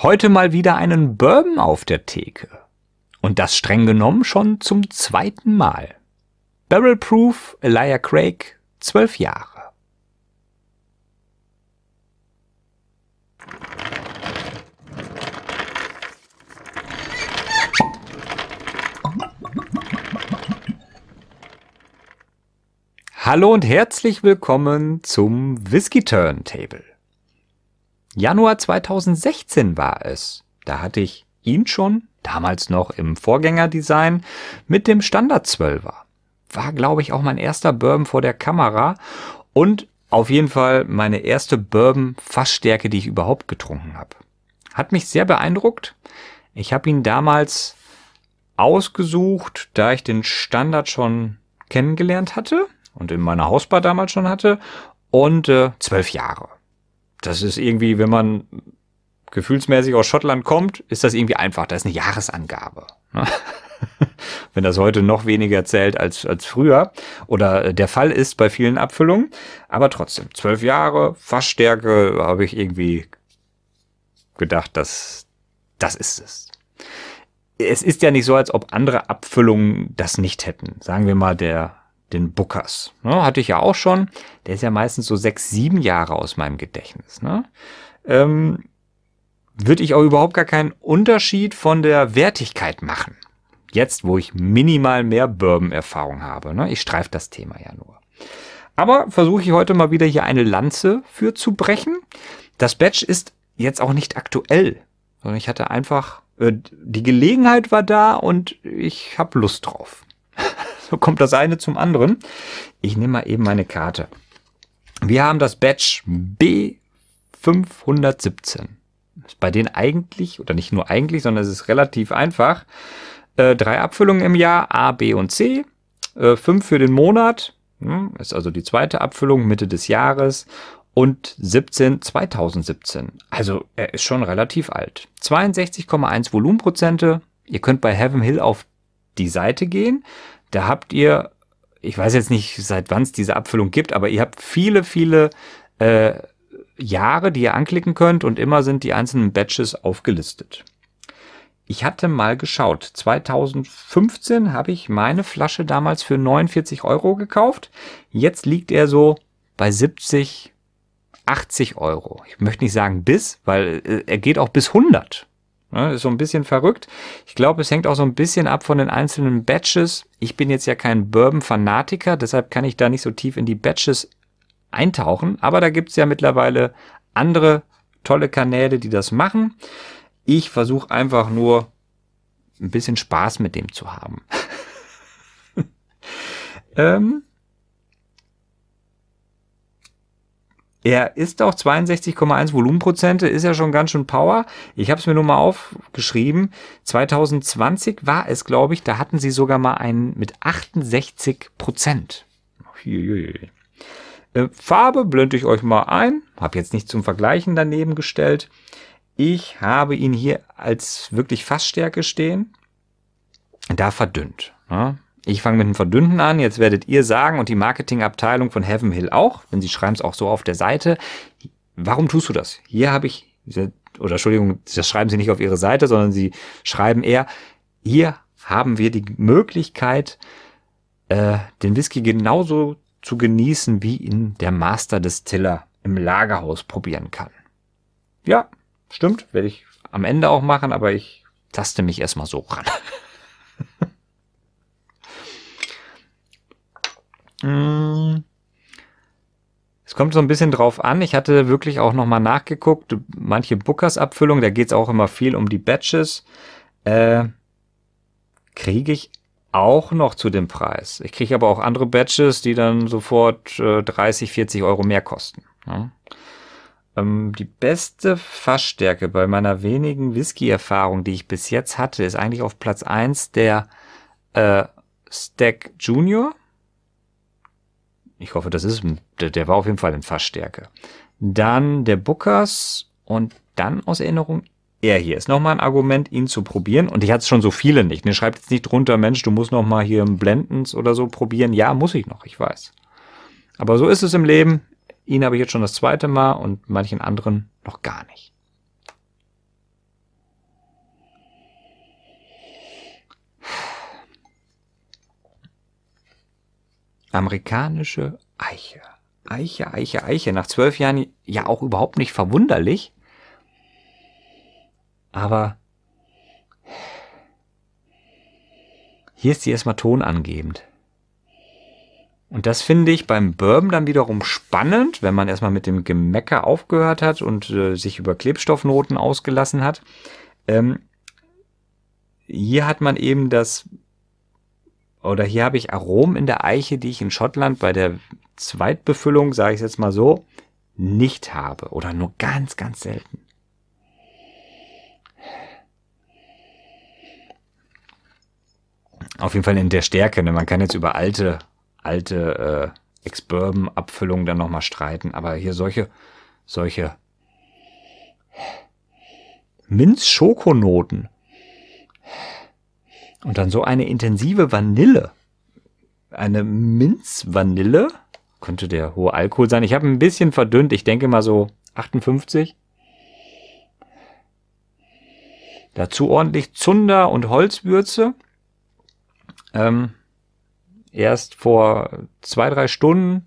Heute mal wieder einen Bourbon auf der Theke. Und das streng genommen schon zum zweiten Mal. Barrel Proof, Elijah Craig, zwölf Jahre. Hallo und herzlich willkommen zum Whisky Turntable. Januar 2016 war es. Da hatte ich ihn schon, damals noch im Vorgängerdesign, mit dem Standard 12er. War, glaube ich, auch mein erster Bourbon vor der Kamera und auf jeden Fall meine erste Bourbon-Fassstärke, die ich überhaupt getrunken habe. Hat mich sehr beeindruckt. Ich habe ihn damals ausgesucht, da ich den Standard schon kennengelernt hatte und in meiner Hausbar damals schon hatte und äh, zwölf Jahre das ist irgendwie, wenn man gefühlsmäßig aus Schottland kommt, ist das irgendwie einfach. Da ist eine Jahresangabe. Ne? wenn das heute noch weniger zählt als, als früher oder äh, der Fall ist bei vielen Abfüllungen. Aber trotzdem, zwölf Jahre, Fassstärke, habe ich irgendwie gedacht, dass das ist es. Es ist ja nicht so, als ob andere Abfüllungen das nicht hätten. Sagen wir mal, der den Bookers. Ne? Hatte ich ja auch schon. Der ist ja meistens so sechs, sieben Jahre aus meinem Gedächtnis. Ne? Ähm, würde ich auch überhaupt gar keinen Unterschied von der Wertigkeit machen. Jetzt, wo ich minimal mehr Bourbon-Erfahrung habe. Ne? Ich streife das Thema ja nur. Aber versuche ich heute mal wieder hier eine Lanze für zu brechen. Das Batch ist jetzt auch nicht aktuell, sondern ich hatte einfach, äh, die Gelegenheit war da und ich habe Lust drauf. So kommt das eine zum anderen. Ich nehme mal eben meine Karte. Wir haben das Batch B517. Ist bei denen eigentlich, oder nicht nur eigentlich, sondern es ist relativ einfach. Äh, drei Abfüllungen im Jahr, A, B und C. Äh, fünf für den Monat, hm, ist also die zweite Abfüllung Mitte des Jahres und 17 2017. Also er ist schon relativ alt. 62,1 Volumenprozente. Ihr könnt bei Heaven Hill auf die Seite gehen. Da habt ihr, ich weiß jetzt nicht, seit wann es diese Abfüllung gibt, aber ihr habt viele, viele äh, Jahre, die ihr anklicken könnt und immer sind die einzelnen Batches aufgelistet. Ich hatte mal geschaut. 2015 habe ich meine Flasche damals für 49 Euro gekauft. Jetzt liegt er so bei 70, 80 Euro. Ich möchte nicht sagen bis, weil äh, er geht auch bis 100 ist so ein bisschen verrückt. Ich glaube, es hängt auch so ein bisschen ab von den einzelnen Batches. Ich bin jetzt ja kein Bourbon-Fanatiker, deshalb kann ich da nicht so tief in die Batches eintauchen. Aber da gibt's ja mittlerweile andere tolle Kanäle, die das machen. Ich versuche einfach nur ein bisschen Spaß mit dem zu haben. ähm, Er ist auch 62,1 Volumenprozente, ist ja schon ganz schön Power. Ich habe es mir nur mal aufgeschrieben. 2020 war es, glaube ich, da hatten sie sogar mal einen mit 68 Prozent. Äh, Farbe blende ich euch mal ein. Habe jetzt nicht zum Vergleichen daneben gestellt. Ich habe ihn hier als wirklich Fassstärke stehen. Da verdünnt. Ne? Ich fange mit dem Verdünnten an. Jetzt werdet ihr sagen und die Marketingabteilung von Heaven Hill auch, denn sie schreiben es auch so auf der Seite. Warum tust du das? Hier habe ich, oder Entschuldigung, das schreiben sie nicht auf ihre Seite, sondern sie schreiben eher, hier haben wir die Möglichkeit, äh, den Whisky genauso zu genießen, wie ihn der Master Distiller im Lagerhaus probieren kann. Ja, stimmt, werde ich am Ende auch machen, aber ich taste mich erstmal so ran. Mm. Es kommt so ein bisschen drauf an. Ich hatte wirklich auch nochmal nachgeguckt. Manche Bookers-Abfüllung, da geht es auch immer viel um die Batches. Äh, kriege ich auch noch zu dem Preis. Ich kriege aber auch andere Batches, die dann sofort äh, 30, 40 Euro mehr kosten. Ja. Ähm, die beste Fassstärke bei meiner wenigen Whisky-Erfahrung, die ich bis jetzt hatte, ist eigentlich auf Platz 1 der äh, Stack Junior. Ich hoffe, das ist, der, der war auf jeden Fall in Fassstärke. Dann der Bookers und dann aus Erinnerung er hier. Ist nochmal ein Argument, ihn zu probieren. Und ich hatte es schon so viele nicht. Ne? Schreibt jetzt nicht drunter, Mensch, du musst nochmal hier im Blendens oder so probieren. Ja, muss ich noch, ich weiß. Aber so ist es im Leben. Ihn habe ich jetzt schon das zweite Mal und manchen anderen noch gar nicht. Amerikanische Eiche. Eiche, Eiche, Eiche. Nach zwölf Jahren ja auch überhaupt nicht verwunderlich. Aber hier ist sie erstmal tonangebend. Und das finde ich beim Bourbon dann wiederum spannend, wenn man erstmal mit dem Gemecker aufgehört hat und äh, sich über Klebstoffnoten ausgelassen hat. Ähm, hier hat man eben das oder hier habe ich Aromen in der Eiche, die ich in Schottland bei der Zweitbefüllung, sage ich jetzt mal so, nicht habe oder nur ganz, ganz selten. Auf jeden Fall in der Stärke. Ne? Man kann jetzt über alte, alte äh, Ex-Bourbon-Abfüllungen dann nochmal streiten, aber hier solche, solche Minz-Schokonoten und dann so eine intensive Vanille. Eine Minzvanille. Könnte der hohe Alkohol sein. Ich habe ein bisschen verdünnt. Ich denke mal so 58. Dazu ordentlich Zunder und Holzwürze. Ähm, erst vor zwei, drei Stunden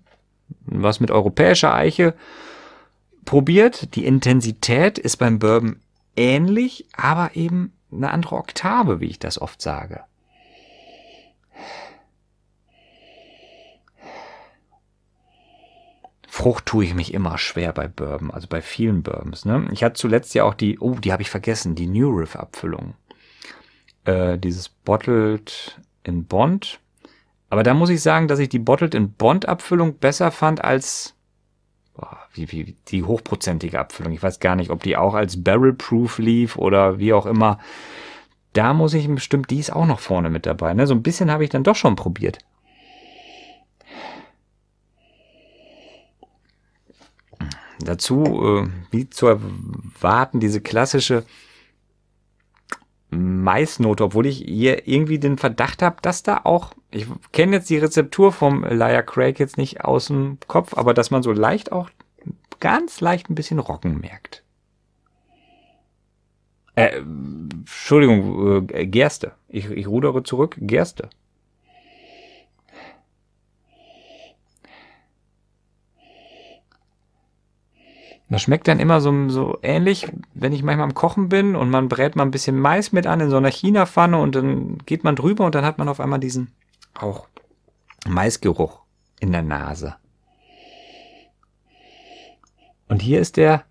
was mit europäischer Eiche probiert. Die Intensität ist beim Bourbon ähnlich, aber eben eine andere Oktave, wie ich das oft sage. Frucht tue ich mich immer schwer bei Bourbon, also bei vielen Bourbons. Ne? Ich hatte zuletzt ja auch die, oh, die habe ich vergessen, die New Riff Abfüllung. Äh, dieses Bottled in Bond. Aber da muss ich sagen, dass ich die Bottled in Bond Abfüllung besser fand als boah, wie, wie, die hochprozentige Abfüllung. Ich weiß gar nicht, ob die auch als Barrel-Proof lief oder wie auch immer. Da muss ich bestimmt, die ist auch noch vorne mit dabei. Ne? So ein bisschen habe ich dann doch schon probiert. Dazu, äh, wie zu erwarten, diese klassische Maisnote, obwohl ich hier irgendwie den Verdacht habe, dass da auch, ich kenne jetzt die Rezeptur vom Liar Craig jetzt nicht aus dem Kopf, aber dass man so leicht auch, ganz leicht ein bisschen Rocken merkt. Äh, Entschuldigung, äh, Gerste. Ich, ich rudere zurück, Gerste. Das schmeckt dann immer so, so ähnlich, wenn ich manchmal am Kochen bin und man brät mal ein bisschen Mais mit an in so einer China-Pfanne und dann geht man drüber und dann hat man auf einmal diesen auch Maisgeruch in der Nase. Und hier ist der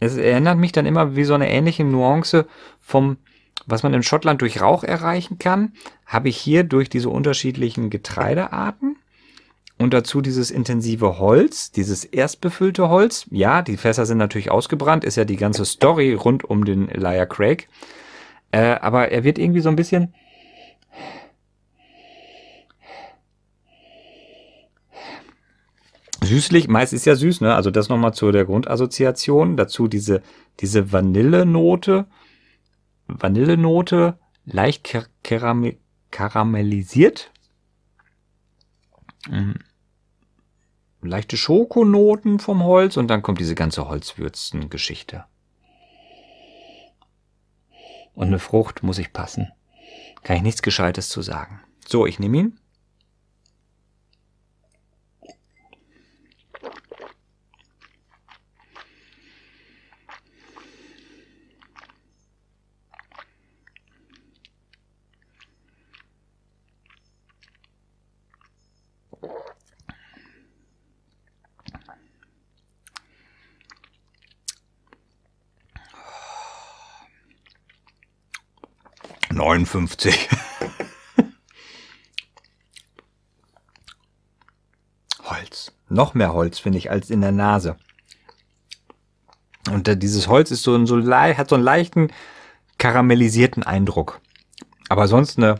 Es erinnert mich dann immer wie so eine ähnliche Nuance vom was man in Schottland durch Rauch erreichen kann, habe ich hier durch diese unterschiedlichen Getreidearten und dazu dieses intensive Holz, dieses erstbefüllte Holz. Ja, die Fässer sind natürlich ausgebrannt, ist ja die ganze Story rund um den Elijah Craig. Äh, aber er wird irgendwie so ein bisschen. Süßlich, meist ist ja süß, ne? Also das nochmal zu der Grundassoziation. Dazu diese, diese Vanillenote. Vanillenote, leicht ker kerame karamellisiert. Mhm. Leichte Schokonoten vom Holz und dann kommt diese ganze Holzwürzen-Geschichte. Und eine Frucht muss ich passen. Kann ich nichts Gescheites zu sagen. So, ich nehme ihn. 59. Holz. Noch mehr Holz, finde ich, als in der Nase. Und dieses Holz ist so, so hat so einen leichten karamellisierten Eindruck. Aber sonst eine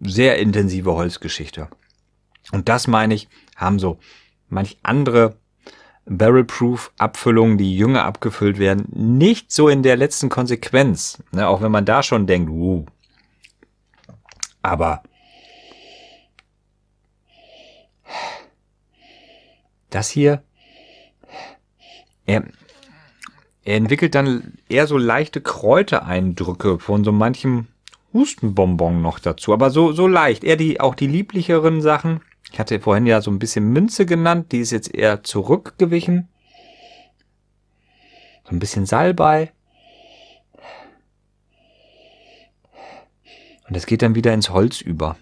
sehr intensive Holzgeschichte. Und das meine ich, haben so manch andere Barrel-Proof-Abfüllungen, die jünger abgefüllt werden, nicht so in der letzten Konsequenz. Ne? Auch wenn man da schon denkt, uh. Aber das hier, er, er entwickelt dann eher so leichte Kräutereindrücke von so manchem Hustenbonbon noch dazu. Aber so, so leicht. Eher die, auch die lieblicheren Sachen. Ich hatte vorhin ja so ein bisschen Münze genannt, die ist jetzt eher zurückgewichen. So ein bisschen Salbei. Und das geht dann wieder ins Holz über.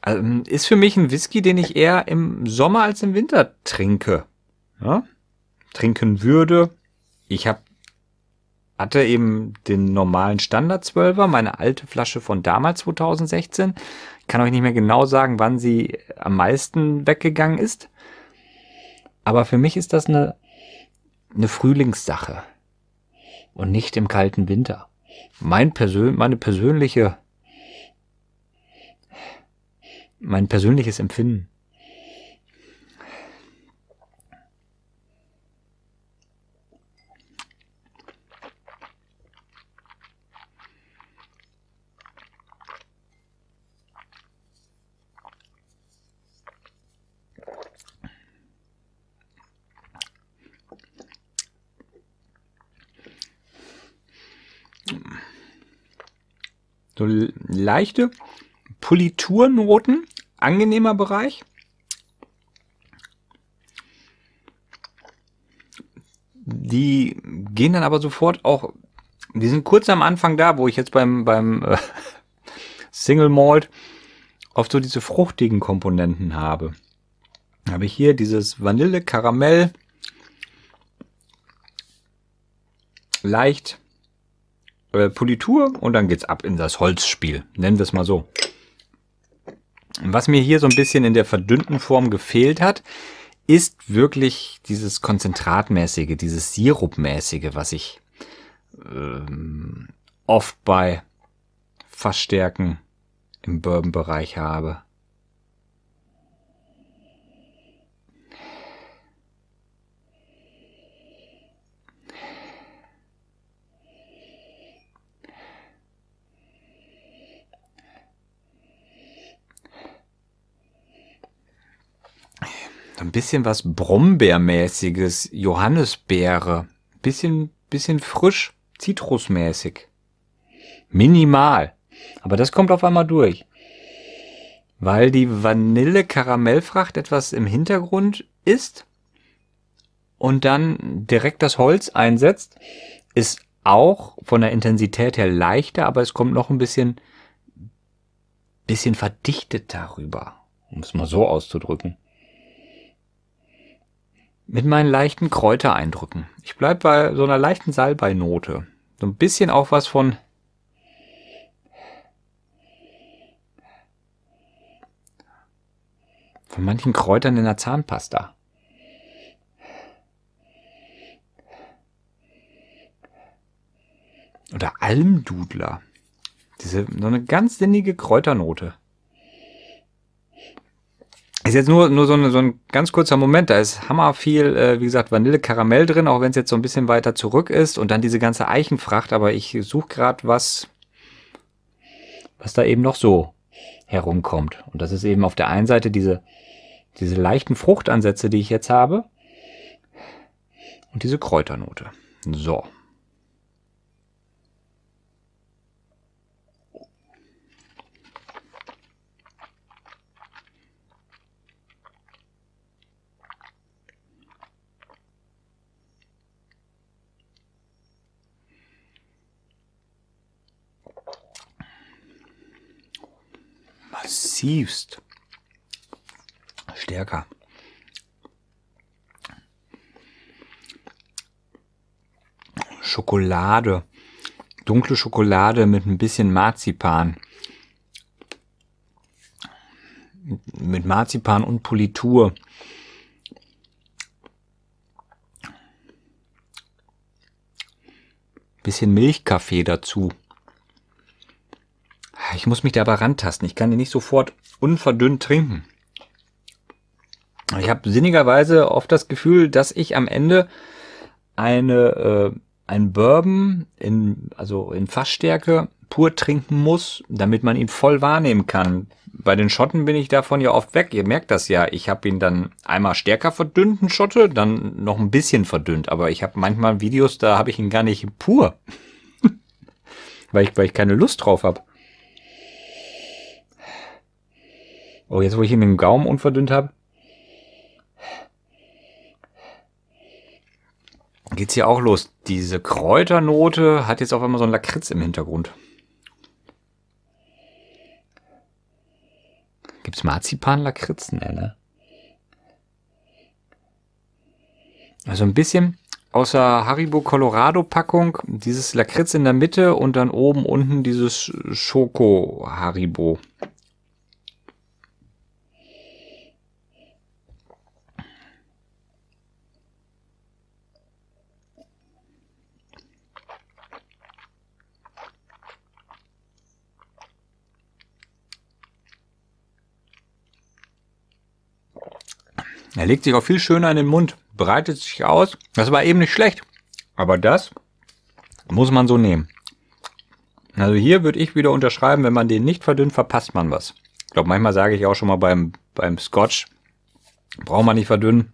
Also ist für mich ein Whisky, den ich eher im Sommer als im Winter trinke. Ja? trinken würde. Ich hab, hatte eben den normalen Standard 12er, meine alte Flasche von damals 2016. Ich kann euch nicht mehr genau sagen, wann sie am meisten weggegangen ist. Aber für mich ist das eine, eine Frühlingssache und nicht im kalten Winter. Mein Persön meine persönliche, mein persönliches Empfinden. So leichte Politurnoten, angenehmer Bereich. Die gehen dann aber sofort auch, die sind kurz am Anfang da, wo ich jetzt beim, beim äh, Single Malt oft so diese fruchtigen Komponenten habe. Habe ich hier dieses Vanille, Karamell, leicht äh, Politur und dann geht's ab in das Holzspiel. Nennen wir es mal so. Was mir hier so ein bisschen in der verdünnten Form gefehlt hat, ist wirklich dieses Konzentratmäßige, dieses Sirupmäßige, was ich ähm, oft bei Verstärken im Bourbon-Bereich habe. so Ein bisschen was Brombeermäßiges, Johannisbeere. Bisschen, bisschen frisch, zitrusmäßig. Minimal. Aber das kommt auf einmal durch. Weil die Vanille-Karamellfracht etwas im Hintergrund ist und dann direkt das Holz einsetzt, ist auch von der Intensität her leichter, aber es kommt noch ein bisschen, bisschen verdichtet darüber, um es mal so auszudrücken mit meinen leichten Kräutereindrücken. Ich bleibe bei so einer leichten Salbeinote. So ein bisschen auch was von von manchen Kräutern in der Zahnpasta. Oder Almdudler. Diese, so eine ganz sinnige Kräuternote. Ist jetzt nur, nur so, ein, so ein ganz kurzer Moment. Da ist hammer viel, äh, wie gesagt, Vanille, Karamell drin, auch wenn es jetzt so ein bisschen weiter zurück ist und dann diese ganze Eichenfracht. Aber ich suche gerade was, was da eben noch so herumkommt. Und das ist eben auf der einen Seite diese, diese leichten Fruchtansätze, die ich jetzt habe und diese Kräuternote. So. massivst stärker. Schokolade, dunkle Schokolade mit ein bisschen Marzipan. Mit Marzipan und Politur. Bisschen Milchkaffee dazu. Ich muss mich da aber rantasten. Ich kann die nicht sofort unverdünnt trinken. Ich habe sinnigerweise oft das Gefühl, dass ich am Ende eine, äh, ein Bourbon in, also in Fassstärke pur trinken muss, damit man ihn voll wahrnehmen kann. Bei den Schotten bin ich davon ja oft weg. Ihr merkt das ja. Ich habe ihn dann einmal stärker verdünnt, einen Schotte, dann noch ein bisschen verdünnt. Aber ich habe manchmal Videos, da habe ich ihn gar nicht pur. weil, ich, weil ich keine Lust drauf habe. Oh, jetzt wo ich ihn mit dem Gaumen unverdünnt habe. Geht's hier auch los. Diese Kräuternote hat jetzt auf einmal so einen Lakritz im Hintergrund. Gibt's Marzipan-Lakritz? Nee, ne? Also ein bisschen außer Haribo Colorado Packung dieses Lakritz in der Mitte und dann oben unten dieses Schoko Haribo. Er legt sich auch viel schöner in den Mund, breitet sich aus. Das war eben nicht schlecht. Aber das muss man so nehmen. Also hier würde ich wieder unterschreiben, wenn man den nicht verdünnt, verpasst man was. Ich glaube, manchmal sage ich auch schon mal beim, beim Scotch, braucht man nicht verdünnen.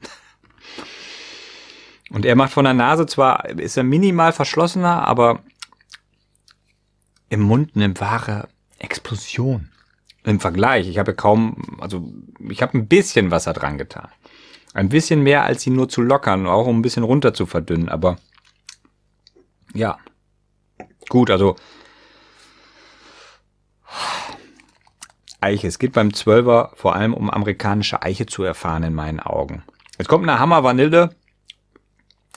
Und er macht von der Nase zwar, ist er minimal verschlossener, aber im Mund eine wahre Explosion. Im Vergleich, ich habe kaum, also ich habe ein bisschen Wasser dran getan ein bisschen mehr, als sie nur zu lockern, auch um ein bisschen runter zu verdünnen, aber ja. Gut, also Eiche. Es geht beim Zwölfer vor allem um amerikanische Eiche zu erfahren in meinen Augen. Jetzt kommt eine Hammer Vanille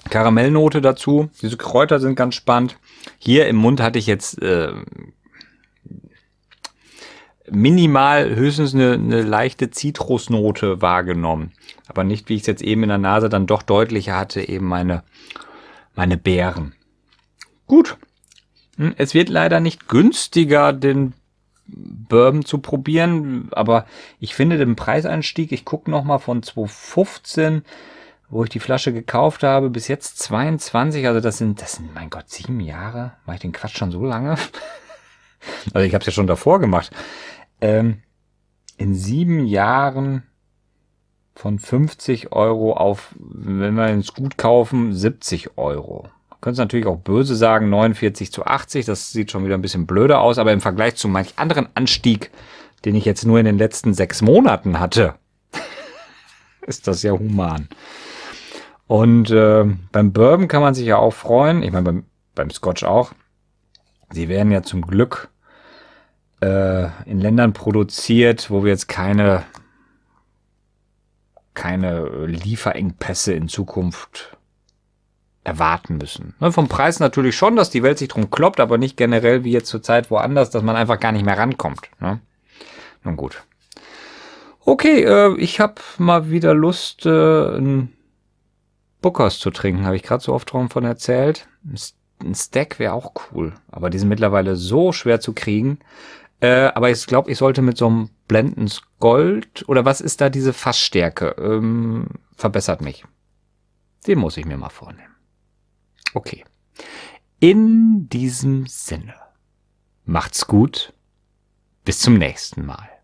Karamellnote dazu. Diese Kräuter sind ganz spannend. Hier im Mund hatte ich jetzt äh, minimal höchstens eine, eine leichte Zitrusnote wahrgenommen. Aber nicht, wie ich es jetzt eben in der Nase dann doch deutlicher hatte, eben meine, meine Beeren. Gut. Hm, es wird leider nicht günstiger, den Bourbon zu probieren, aber ich finde den Preiseinstieg, ich gucke nochmal von 2015, wo ich die Flasche gekauft habe, bis jetzt 22, also das sind, das sind, mein Gott, sieben Jahre? Mache ich den Quatsch schon so lange? also ich habe es ja schon davor gemacht ähm, in sieben Jahren von 50 Euro auf, wenn wir es gut kaufen, 70 Euro. Man könnte natürlich auch böse sagen, 49 zu 80, das sieht schon wieder ein bisschen blöder aus, aber im Vergleich zu manch anderen Anstieg, den ich jetzt nur in den letzten sechs Monaten hatte, ist das ja human. Und äh, beim Bourbon kann man sich ja auch freuen, ich meine beim, beim Scotch auch, sie werden ja zum Glück äh, in Ländern produziert, wo wir jetzt keine, keine Lieferengpässe in Zukunft erwarten müssen. Ne, vom Preis natürlich schon, dass die Welt sich drum kloppt, aber nicht generell wie jetzt zur Zeit woanders, dass man einfach gar nicht mehr rankommt. Ne? Nun gut. Okay, äh, ich habe mal wieder Lust, äh, ein Bookers zu trinken. Habe ich gerade so oft davon erzählt. Ein Stack wäre auch cool, aber die sind mittlerweile so schwer zu kriegen. Äh, aber ich glaube, ich sollte mit so einem blendens Gold oder was ist da diese Fassstärke? Ähm, verbessert mich. Den muss ich mir mal vornehmen. Okay. In diesem Sinne. Macht's gut. Bis zum nächsten Mal.